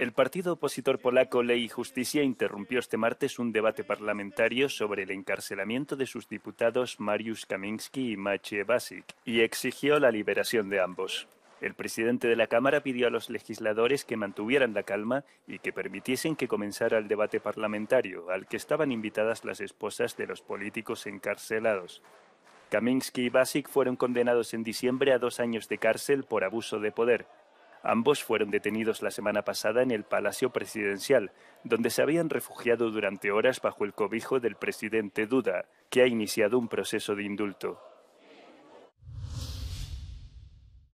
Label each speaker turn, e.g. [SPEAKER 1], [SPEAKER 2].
[SPEAKER 1] El partido opositor polaco Ley y Justicia interrumpió este martes un debate parlamentario sobre el encarcelamiento de sus diputados Mariusz Kaminski y Maciej Basik y exigió la liberación de ambos. El presidente de la Cámara pidió a los legisladores que mantuvieran la calma y que permitiesen que comenzara el debate parlamentario, al que estaban invitadas las esposas de los políticos encarcelados. Kaminski y Basik fueron condenados en diciembre a dos años de cárcel por abuso de poder, Ambos fueron detenidos la semana pasada en el Palacio Presidencial, donde se habían refugiado durante horas bajo el cobijo del presidente Duda, que ha iniciado un proceso de indulto.